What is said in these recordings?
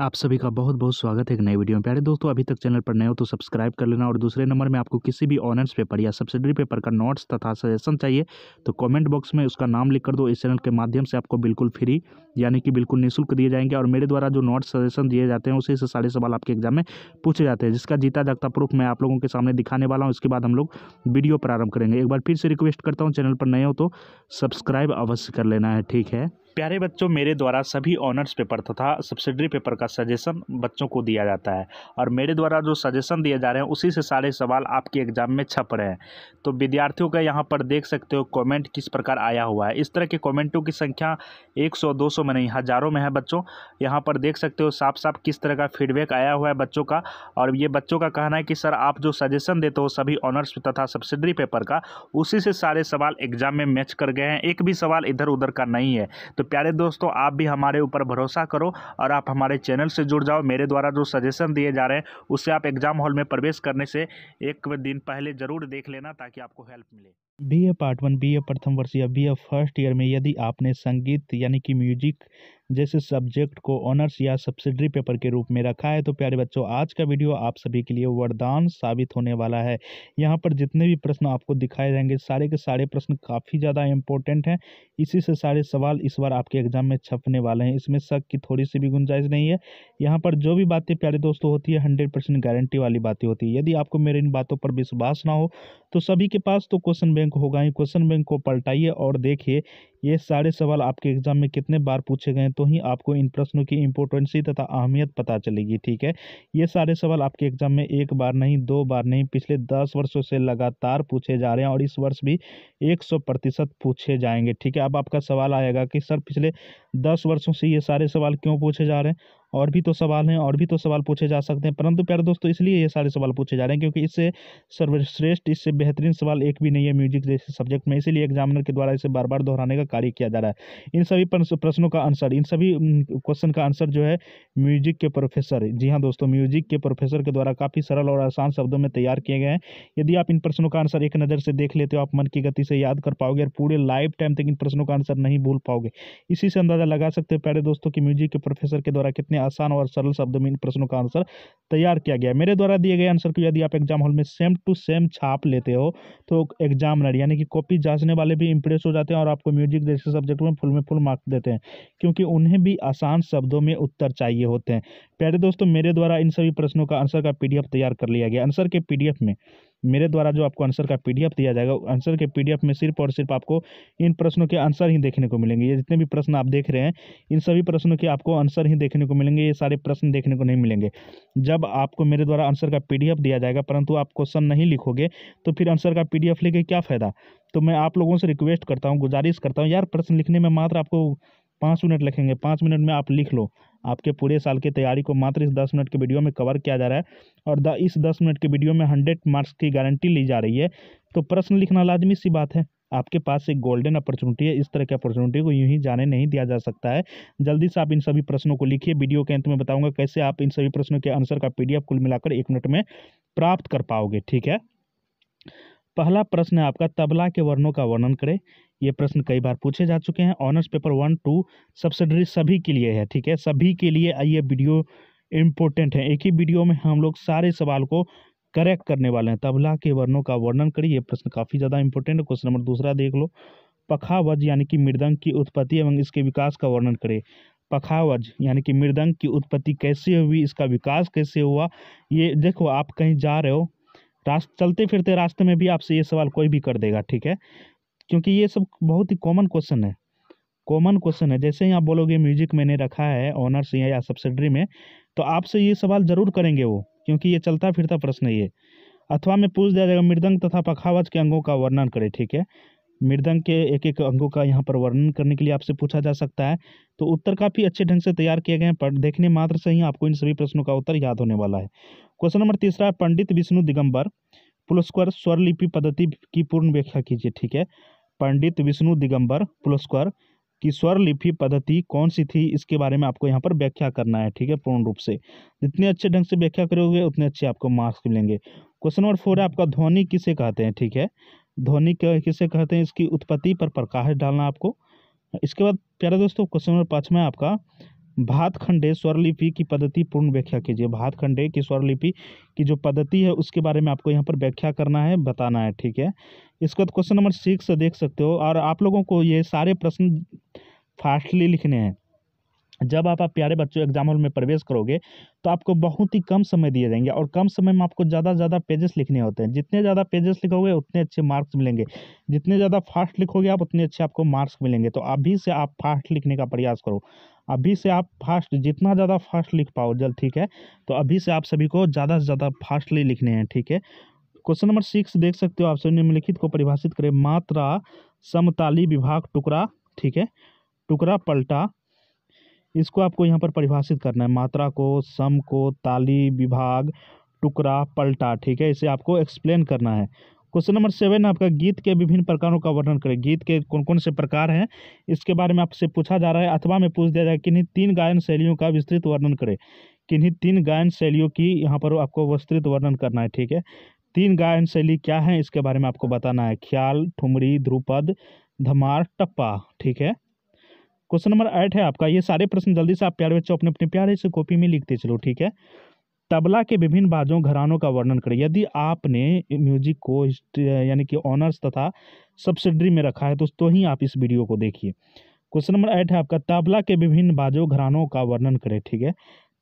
आप सभी का बहुत बहुत स्वागत है एक नई वीडियो में प्यारे दोस्तों अभी तक चैनल पर नए हो तो सब्सक्राइब कर लेना और दूसरे नंबर में आपको किसी भी ऑनर्स पेपर या सब्सिडरी पेपर का नोट्स तथा सजेशन चाहिए तो कमेंट बॉक्स में उसका नाम लिख कर दो इस चैनल के माध्यम से आपको बिल्कुल फ्री यानी कि बिल्कुल निःशुल्क दिए जाएंगे और मेरे द्वारा जो नोट्स सजेशन दिए जाते हैं उसी से सारे सवाल आपके एग्जाम में पूछे जाते हैं जिसका जीता जागता प्रूफ मैं आप लोगों के सामने दिखाने वाला हूँ इसके बाद हम लोग वीडियो प्रारंभ करेंगे एक बार फिर से रिक्वेस्ट करता हूँ चैनल पर नए हो तो सब्सक्राइब अवश्य कर लेना है ठीक है प्यारे बच्चों मेरे द्वारा सभी ऑनर्स पेपर तथा सब्सिडरी पेपर का सजेशन बच्चों को दिया जाता है और मेरे द्वारा जो सजेशन दिए जा रहे हैं उसी से सारे सवाल आपके एग्जाम में छप रहे हैं तो विद्यार्थियों का यहाँ पर देख सकते हो कमेंट किस प्रकार आया हुआ है इस तरह के कमेंटों की संख्या 100 200 में नहीं हज़ारों में है बच्चों यहाँ पर देख सकते हो साफ साफ किस तरह का फीडबैक आया हुआ है बच्चों का और ये बच्चों का कहना है कि सर आप जो सजेशन देते हो सभी ऑनर्स तथा सब्सिडरी पेपर का उसी से सारे सवाल एग्जाम में मैच कर गए हैं एक भी सवाल इधर उधर का नहीं है तो प्यारे दोस्तों आप भी हमारे ऊपर भरोसा करो और आप हमारे चैनल से जुड़ जाओ मेरे द्वारा जो सजेशन दिए जा रहे हैं उससे आप एग्ज़ाम हॉल में प्रवेश करने से एक दिन पहले ज़रूर देख लेना ताकि आपको हेल्प मिले B A part one B A प्रथम वर्ष या बी ए फर्स्ट ईयर में यदि आपने संगीत यानी कि म्यूजिक जैसे सब्जेक्ट को ऑनर्स या सब्सिडरी पेपर के रूप में रखा है तो प्यारे बच्चों आज का वीडियो आप सभी के लिए वरदान साबित होने वाला है यहाँ पर जितने भी प्रश्न आपको दिखाए जाएंगे सारे के सारे प्रश्न काफ़ी ज़्यादा इंपॉर्टेंट हैं इसी से सारे सवाल इस बार आपके एग्जाम में छपने वाले हैं इसमें शक की थोड़ी सी भी गुंजाइश नहीं है यहाँ पर जो भी बातें प्यारे दोस्तों होती है हंड्रेड परसेंट गारंटी वाली बातें होती है यदि आपको मेरे इन बातों पर विश्वास ना हो तो सभी के पास तो क्वेश्चन बैंक होगा ही क्वेश्चन बैंक को पलटाइए और देखिए ये सारे सवाल आपके एग्जाम में कितने बार पूछे गए तो ही आपको इन प्रश्नों की इंपोर्टेंसी तथा अहमियत पता चलेगी ठीक है ये सारे सवाल आपके एग्जाम में एक बार नहीं दो बार नहीं पिछले दस वर्षों से लगातार पूछे जा रहे हैं और इस वर्ष भी एक सौ प्रतिशत पूछे जाएंगे ठीक है अब आपका सवाल आएगा कि सर पिछले दस वर्षों से ये सारे सवाल क्यों पूछे जा रहे हैं और भी तो सवाल हैं और भी तो सवाल पूछे जा सकते हैं परंतु प्यारे दोस्तों इसलिए ये सारे सवाल पूछे जा रहे हैं क्योंकि इससे सर्वश्रेष्ठ इससे बेहतरीन सवाल एक भी नहीं है म्यूजिक जैसे सब्जेक्ट में इसीलिए एग्जामिनर के द्वारा इसे बार बार दोहराने का कार्य किया जा रहा है इन सभी प्रश्नों का आंसर इन सभी क्वेश्चन का आंसर जो है म्यूजिक के प्रोफेसर जी हाँ दोस्तों म्यूजिक के प्रोफेसर के द्वारा काफ़ी सरल और आसान शब्दों में तैयार किए गए हैं यदि आप इन प्रश्नों का आंसर एक नज़र से देख लेते हो आप मन की गति से याद कर पाओगे और पूरे लाइफ टाइम तक इन प्रश्नों का आंसर नहीं भूल पाओगे इसी से अंदाज़ा लगा सकते हो प्यारे दोस्तों कि म्यूजिक के प्रोफेसर के द्वारा कितने में आसान और सरल शब्द में इन प्रश्नों का आंसर तैयार किया गया मेरे द्वारा दिए गए आंसर को यदि आप एग्जाम हॉल में सेम टू सेम छाप लेते हो तो एग्जामिनर यानी कि कॉपी जांचने वाले भी इंप्रेस हो जाते हैं और आपको म्यूजिक जैसे सब्जेक्ट में फुल में फुल मार्क्स देते हैं क्योंकि उन्हें भी आसान शब्दों में उत्तर चाहिए होते हैं प्यारे दोस्तों मेरे द्वारा इन सभी प्रश्नों का आंसर का पी तैयार कर लिया गया आंसर के पी में मेरे द्वारा जो आपको आंसर का पीडीएफ दिया जाएगा आंसर के पीडीएफ में सिर्फ और सिर्फ आपको इन प्रश्नों के आंसर ही देखने को मिलेंगे ये जितने भी प्रश्न आप देख रहे हैं इन सभी प्रश्नों के आपको आंसर ही देखने को मिलेंगे ये सारे प्रश्न देखने को नहीं मिलेंगे जब आपको मेरे द्वारा आंसर का पी दिया जाएगा परंतु आप क्वेश्चन नहीं लिखोगे तो फिर आंसर का पी लेके क्या फ़ायदा तो मैं आप लोगों से रिक्वेस्ट करता हूँ गुजारिश करता हूँ यार प्रश्न लिखने में मात्र आपको पाँच मिनट लिखेंगे पाँच मिनट में आप लिख लो आपके पूरे साल की तैयारी को मात्र इस दस मिनट के वीडियो में कवर किया जा रहा है और द इस दस मिनट के वीडियो में हंड्रेड मार्क्स की गारंटी ली जा रही है तो प्रश्न लिखना लाजमी सी बात है आपके पास एक गोल्डन अपॉर्चुनिटी है इस तरह की अपॉर्चुनिटी को यूं ही जाने नहीं दिया जा सकता है जल्दी से आप इन सभी प्रश्नों को लिखिए वीडियो के अंत में बताऊंगा कैसे आप इन सभी प्रश्नों के आंसर का पीडीएफ कुल मिलाकर एक मिनट में प्राप्त कर पाओगे ठीक है पहला प्रश्न है आपका तबला के वर्णों का वर्णन करें ये प्रश्न कई बार पूछे जा चुके हैं honours paper one two subsidiary सभी के लिए है ठीक है सभी के लिए ये वीडियो इम्पोर्टेंट है एक ही वीडियो में हम लोग सारे सवाल को करेक्ट करने वाले हैं तबला के वर्णों का वर्णन करिए ये प्रश्न काफ़ी ज़्यादा इंपॉर्टेंट है क्वेश्चन नंबर दूसरा देख लो पखावज यानी कि मृदंग की उत्पत्ति एवं इसके विकास का वर्णन करें पखावज यानी कि मृदंग की उत्पत्ति कैसे हुई इसका विकास कैसे हुआ ये देखो आप कहीं जा रहे हो रास्ते चलते फिरते रास्ते में भी आपसे ये सवाल कोई भी कर देगा ठीक है क्योंकि ये सब बहुत ही कॉमन क्वेश्चन है कॉमन क्वेश्चन है जैसे ही आप बोलोगे म्यूजिक मैंने रखा है ऑनर्स या, या सब्सिडरी में तो आपसे ये सवाल ज़रूर करेंगे वो क्योंकि ये चलता फिरता प्रश्न है ये अथवा में पूछ दिया जाएगा मृदंग तथा पखावज के अंगों का वर्णन करें ठीक है मृदंग के एक एक अंगों का यहाँ पर वर्णन करने के लिए आपसे पूछा जा सकता है तो उत्तर काफ़ी अच्छे ढंग से तैयार किए गए हैं पर देखने मात्र से ही आपको इन सभी प्रश्नों का उत्तर याद होने वाला है क्वेश्चन नंबर तीसरा पंडित विष्णु दिगंबर पुलस्कर स्वरलिपि पद्धति की पूर्ण व्याख्या कीजिए ठीक है पंडित विष्णु दिगंबर पुलस्कर की स्वर लिपि पद्धति कौन सी थी इसके बारे में आपको यहाँ पर व्याख्या करना है ठीक है पूर्ण रूप से जितने अच्छे ढंग से व्याख्या करोगे उतने अच्छे आपको मार्क्स मिलेंगे क्वेश्चन नंबर फोर है आपका ध्वनि किसे कहते हैं ठीक है ध्वनि किसे कहते हैं इसकी उत्पत्ति पर प्रकाश डालना आपको इसके बाद प्यारे दोस्तों क्वेश्चन नंबर पाँच में आपका भातखंडे स्वरलिपि की पद्धति पूर्ण व्याख्या कीजिए भातखंडे की स्वरलिपि की जो पद्धति है उसके बारे में आपको यहाँ पर व्याख्या करना है बताना है ठीक है इसके बाद तो क्वेश्चन नंबर सिक्स देख सकते हो और आप लोगों को ये सारे प्रश्न फास्टली लिखने हैं जब आप, आप प्यारे बच्चों एग्जाम हॉल में प्रवेश करोगे तो आपको बहुत ही कम समय दिए जाएंगे और कम समय में आपको ज़्यादा से ज़्यादा पेजेस लिखने होते हैं जितने ज़्यादा पेजेस लिखोगे उतने अच्छे मार्क्स मिलेंगे जितने ज़्यादा फास्ट लिखोगे आप उतने अच्छे आपको मार्क्स मिलेंगे तो अभी से आप फास्ट लिखने का प्रयास करो अभी से आप फास्ट जितना ज़्यादा फास्ट लिख पाओ जल्द ठीक है तो अभी से आप सभी को ज़्यादा से ज़्यादा फास्टली लिखने हैं ठीक है क्वेश्चन नंबर सिक्स देख सकते हो आप सभी निम्नलिखित को परिभाषित करें मात्रा समताली विभाग टुकड़ा ठीक है टुकड़ा पलटा इसको आपको यहाँ पर परिभाषित करना है मात्रा को सम को ताली विभाग टुकड़ा पलटा ठीक है इसे आपको एक्सप्लेन करना है क्वेश्चन नंबर सेवन आपका गीत के विभिन्न प्रकारों का वर्णन करें गीत के कौन कौन से प्रकार हैं इसके बारे में आपसे पूछा जा रहा है अथवा में पूछ दिया जाए किन्हीं तीन गायन शैलियों का विस्तृत वर्णन करें किन्हीं तीन गायन शैलियों की यहाँ पर आपको विस्तृत वर्णन करना है ठीक है तीन गायन शैली क्या है इसके बारे में आपको बताना है ख्याल ठुमरी ध्रुपद धमार टप्पा ठीक है क्वेश्चन नंबर एट है आपका ये सारे प्रश्न जल्दी से आप प्यारे बच्चों अपने अपने प्यारे से कॉपी में लिखते चलो ठीक है तबला के विभिन्न बाजों घरानों का वर्णन करें यदि आपने म्यूजिक को यानी कि ऑनर्स तथा सब्सिडरी में रखा है तो, तो ही आप इस वीडियो को देखिए क्वेश्चन नंबर एट है आपका तबला के विभिन्न बाजों घरानों का वर्णन करें ठीक है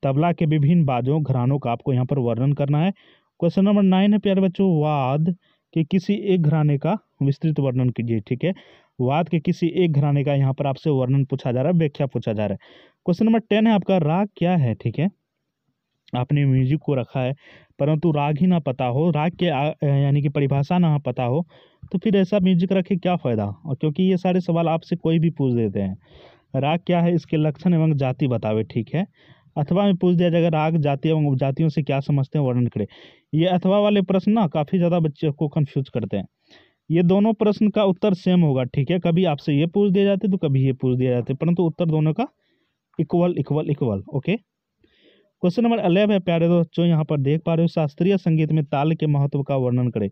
तबला के विभिन्न बाजों घरानों का आपको यहाँ पर वर्णन करना है क्वेश्चन नंबर नाइन है प्यारे बच्चों वाद के किसी एक घराने का विस्तृत वर्णन कीजिए ठीक है वाद के किसी एक घराने का यहाँ पर आपसे वर्णन पूछा जा रहा है व्याख्या पूछा जा रहा है क्वेश्चन नंबर टेन है आपका राग क्या है ठीक है आपने म्यूजिक को रखा है परंतु राग ही ना पता हो राग के यानी कि परिभाषा ना पता हो तो फिर ऐसा म्यूजिक रखे क्या फ़ायदा और क्योंकि ये सारे सवाल आपसे कोई भी पूछ देते हैं राग क्या है इसके लक्षण एवं जाति बतावे ठीक है अथवा में पूछ दिया जाएगा राग जाति एवं उपजातियों से क्या समझते हैं वर्णन करें ये अथवा वाले प्रश्न ना काफ़ी ज़्यादा बच्चों को कन्फ्यूज करते हैं ये दोनों प्रश्न का उत्तर सेम होगा ठीक है कभी आपसे ये पूछ दिया जाते तो कभी ये पूछ दिया जाते परंतु उत्तर दोनों का equal equal equal okay question number eleven है प्यारे दोस्तों यहाँ पर देख पा रहे हो शास्त्रीय संगीत में ताल के महत्व का वर्णन करें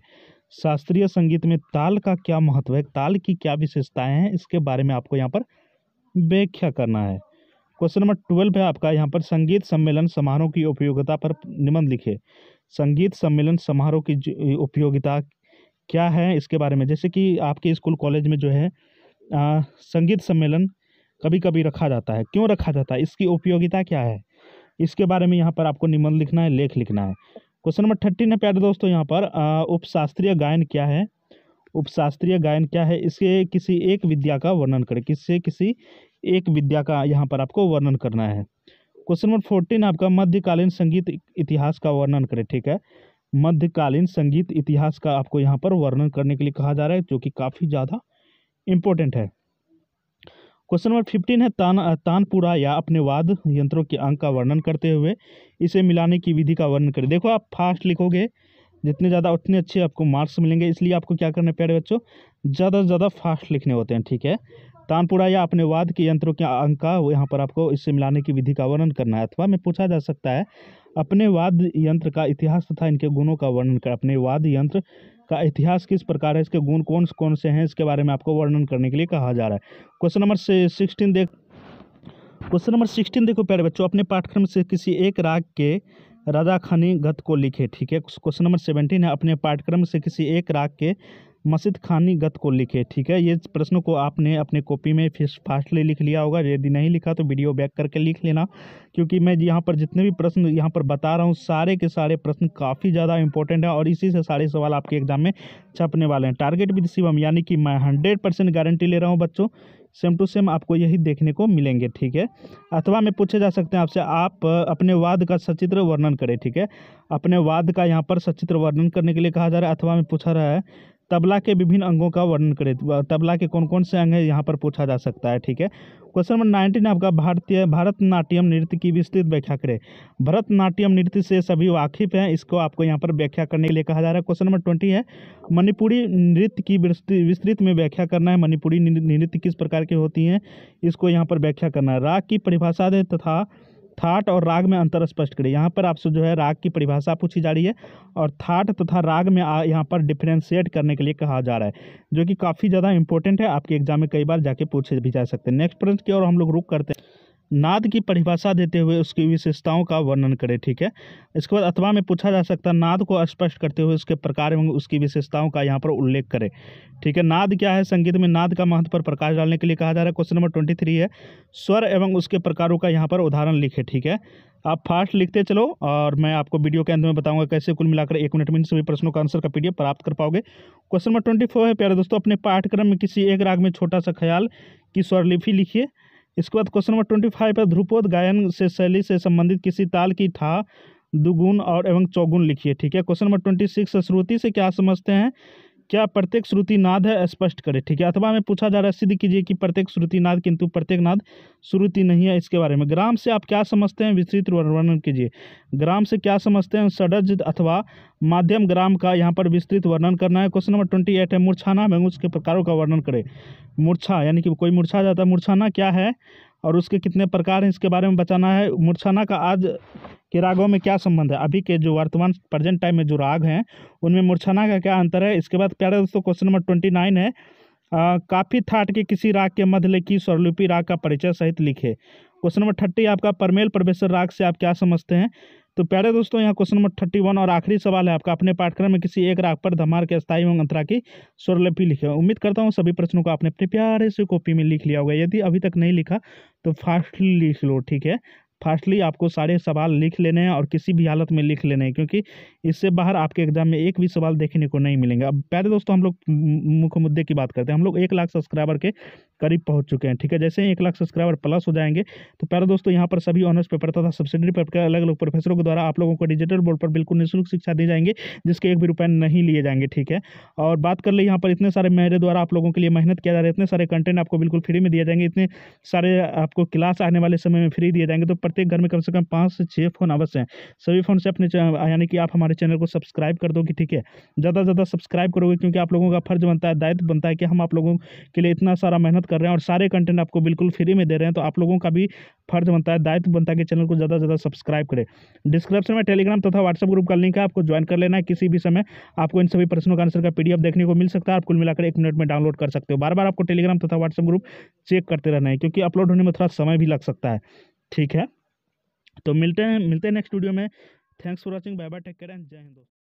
शास्त्रीय संगीत में ताल का क्या महत्व है ताल की क्या विशेषताएं हैं इसके बारे में आपको यहाँ पर व्याख्या करना है क्वेश्चन नंबर ट्वेल्व है आपका यहाँ पर संगीत सम्मेलन समारोह की उपयोगिता पर निबंध लिखे संगीत सम्मेलन समारोह की उपयोगिता क्या है इसके बारे में जैसे कि आपके स्कूल कॉलेज में जो है आ, संगीत सम्मेलन कभी कभी रखा जाता है क्यों रखा जाता है इसकी उपयोगिता क्या है इसके बारे में यहाँ पर आपको निबंध लिखना है लेख लिखना है क्वेश्चन नंबर थर्टीन है प्यारे दोस्तों यहाँ पर उपशास्त्रीय गायन क्या है उपशास्त्रीय गायन क्या है इसके किसी एक विद्या का वर्णन करें किससे किसी एक विद्या का यहाँ पर आपको वर्णन करना है क्वेश्चन नंबर फोर्टीन आपका मध्यकालीन संगीत इतिहास का वर्णन करें ठीक है मध्यकालीन संगीत इतिहास का आपको यहाँ पर वर्णन करने के लिए कहा जा रहा है जो कि काफ़ी ज़्यादा इम्पोर्टेंट है क्वेश्चन नंबर फिफ्टीन है तान तानपुरा या अपने वाद यंत्रों के अंक का वर्णन करते हुए इसे मिलाने की विधि का वर्णन करें देखो आप फास्ट लिखोगे जितने ज़्यादा उतने अच्छे आपको मार्क्स मिलेंगे इसलिए आपको क्या करना है प्यारे बच्चों ज़्यादा से ज़्यादा फास्ट लिखने होते हैं ठीक है तानपुरा या अपने वाद के यंत्रों के अंक का यहाँ पर आपको इससे मिलाने की विधि का वर्णन करना है अथवा में पूछा जा सकता है अपने वाद यंत्र का इतिहास तथा इनके गुणों का वर्णन कर अपने वाद यंत्र का इतिहास किस प्रकार है इसके गुण कौन कौन से हैं इसके बारे में आपको वर्णन करने के लिए कहा जा रहा है क्वेश्चन नंबर सिक्सटीन देख क्वेश्चन नंबर सिक्सटीन देखो प्यारे बच्चों अपने पाठ्यक्रम से किसी एक राग के राधा खनी गत को लिखे ठीक है क्वेश्चन नंबर सेवेंटीन है अपने पाठ्यक्रम से किसी एक राग के मसिद खानी गत को लिखे ठीक है ये प्रश्न को आपने अपने कॉपी में फास्टली लिख लिया होगा यदि नहीं लिखा तो वीडियो बैक करके लिख लेना क्योंकि मैं यहाँ पर जितने भी प्रश्न यहाँ पर बता रहा हूँ सारे के सारे प्रश्न काफ़ी ज़्यादा इंपॉर्टेंट है और इसी से सारे सवाल आपके एग्जाम में छपने वाले हैं टारगेट विद शिवम यानी कि मैं हंड्रेड परसेंट गारंटी ले रहा हूँ बच्चों सेम टू सेम आपको यही देखने को मिलेंगे ठीक है अथवा में पूछे जा सकते हैं आपसे आप अपने वाद का सचित्र वर्णन करें ठीक है अपने वाद का यहाँ पर सचित्र वर्णन करने के लिए कहा जा रहा है अथवा में पूछा रहा है तबला के विभिन्न अंगों का वर्णन करें तबला के कौन कौन से अंग है यहाँ पर पूछा जा सकता है ठीक है क्वेश्चन नंबर नाइनटीन आपका भारतीय भरतनाट्यम नृत्य की विस्तृत व्याख्या करें भरतनाट्यम नृत्य से सभी वाकिफ हैं इसको आपको यहाँ पर व्याख्या करने के लिए कहा जा रहा है क्वेश्चन नंबर ट्वेंटी है मणिपुरी नृत्य की विस्तृत में व्याख्या करना है मणिपुरी नृत्य किस प्रकार की होती हैं इसको यहाँ पर व्याख्या करना है राग की परिभाषा दें तथा थाट और राग में अंतर स्पष्ट करिए यहाँ पर आपसे जो है राग की परिभाषा पूछी जा रही है और थाट तथा तो राग में यहाँ पर डिफ्रेंशिएट करने के लिए कहा जा रहा है जो कि काफ़ी ज़्यादा इंपॉर्टेंट है आपके एग्जाम में कई बार जाके पूछे भी जा सकते हैं नेक्स्ट प्रश्न की ओर हम लोग रुक करते हैं नाद की परिभाषा देते हुए उसकी विशेषताओं का वर्णन करें ठीक है इसके बाद अथवा में पूछा जा सकता है नाद को स्पष्ट करते हुए उसके प्रकार एवं उसकी विशेषताओं का यहाँ पर उल्लेख करें ठीक है नाद क्या है संगीत में नाद का महत्व पर प्रकाश डालने के लिए कहा जा रहा है क्वेश्चन नंबर ट्वेंटी थ्री है स्वर एवं उसके प्रकारों का यहाँ पर उदाहरण लिखे ठीक है आप फास्ट लिखते चलो और मैं आपको वीडियो के अंत में बताऊंगा कैसे कुल मिलाकर एक मिनट में सभी प्रश्नों का आंसर का पीडीएफ प्राप्त कर पाओगे क्वेश्चन नंबर ट्वेंटी फोर है प्यारे दोस्तों अपने पाठ्यक्रम में किसी एक राग में छोटा सा ख्याल की स्वरलिपि लिखिए इसके बाद क्वेश्चन नंबर ट्वेंटी फाइव है ध्रुपद गायन से शैली से संबंधित किसी ताल की ठा दुगुन और एवं चौगुन लिखिए ठीक है क्वेश्चन नंबर ट्वेंटी सिक्स श्रुति से क्या समझते हैं क्या प्रत्येक श्रुति नाद है स्पष्ट करें ठीक है अथवा में पूछा जा रहा है सिद्ध कीजिए कि प्रत्येक श्रुति नाद किंतु प्रत्येक नाद श्रुति नहीं है इसके बारे में ग्राम से आप क्या समझते हैं विस्तृत वर्णन कीजिए ग्राम से क्या समझते हैं सडज अथवा माध्यम ग्राम का यहाँ पर विस्तृत वर्णन करना है क्वेश्चन नंबर ट्वेंटी एट है मूर्छाना में उसके प्रकारों का वर्णन करें मूर्छा यानी कि कोई मूर्छा जाता है मूर्छाना क्या है और उसके कितने प्रकार हैं इसके बारे में बचाना है मूर्छाना का आज कि रागों में क्या संबंध है अभी के जो वर्तमान प्रेजेंट टाइम में जो राग हैं उनमें मूर्छना का क्या अंतर है इसके बाद प्यारे दोस्तों क्वेश्चन नंबर ट्वेंटी नाइन है काफ़ी थाट के किसी राग के मध्यलेखी स्वरलिपि राग का परिचय सहित लिखे क्वेश्चन नंबर थर्टी आपका परमेल प्रवेशर राग से आप क्या समझते हैं तो प्यारे दोस्तों यहाँ क्वेश्चन नंबर थर्टी वन और आखिरी सवाल है आपका अपने पाठ्यक्रम में किसी एक राग पर धमार के स्थायी एवं अंतरा की स्वरलिपि लिखे उम्मीद करता हूँ सभी प्रश्नों को आपने अपने प्यारे से कॉपी में लिख लिया होगा यदि अभी तक नहीं लिखा तो फास्टली लिख लो ठीक है फास्टली आपको सारे सवाल लिख लेने हैं और किसी भी हालत में लिख लेने हैं क्योंकि इससे बाहर आपके एग्जाम में एक भी सवाल देखने को नहीं मिलेंगे अब पहले दोस्तों हम लोग मुख्य मुद्दे की बात करते हैं हम लोग एक लाख सब्सक्राइबर के करीब पहुंच चुके हैं ठीक है जैसे ही एक लाख सब्सक्राइबर प्लस हो जाएंगे तो पहले दोस्तों यहाँ पर सभी ऑनर्स पेपर तथा सब्सिडी पेपर के अलग अलग प्रोफेसरों के द्वारा आप लोगों को डिजिटल बोर्ड पर बिल्कुल निःशुल्क शिक्षा दी जाएंगे जिसके एक भी रुपये नहीं लिए जाएंगे ठीक है और बात कर ले यहाँ पर इतने सारे मेरे द्वारा आप लोगों के लिए मेहनत किया जा रहा है इतने सारे कंटेंट आपको बिल्कुल फ्री में दिए जाएंगे इतने सारे आपको क्लास आने वाले समय में फ्री दिए जाएंगे तो प्रत्येक घर में कम से कम पाँच से छः फ़ोन अवश्य हैं सभी फ़ोन से अपने यानी कि आप हमारे चैनल को सब्सक्राइब कर दोगे ठीक है ज़्यादा से ज़्यादा सब्सक्राइब करोगे क्योंकि आप लोगों का फर्ज बनता है दायित्व बनता है कि हम आप लोगों के लिए इतना सारा मेहनत कर रहे हैं और सारे कंटेंट आपको बिल्कुल फ्री में दे रहे हैं तो आप लोगों का भी फर्ज बनता है दायित्व बनता है कि चैनल को ज़्यादा से ज़्यादा सब्सक्राइब करें डिस्क्रिप्शन में टेलीग्राम तथा व्हाट्सअप ग्रुप का लिंक है आपको ज्वाइन कर लेना है किसी भी समय आपको इन सभी प्रश्नों का आंसर का पीडीएफ देखने को मिल सकता है आप कुल मिलाकर एक मिनट में डाउनलोड कर सकते हो बार बार आपको टेलीग्राम तथा व्हाट्सअप ग्रुप चेक करते रहना है क्योंकि अपलोड होने में थोड़ा समय भी लग सकता है ठीक है तो मिलते हैं मिलते हैं नेक्स्ट वीडियो में thanks for watching bye bye take care and जय हिंद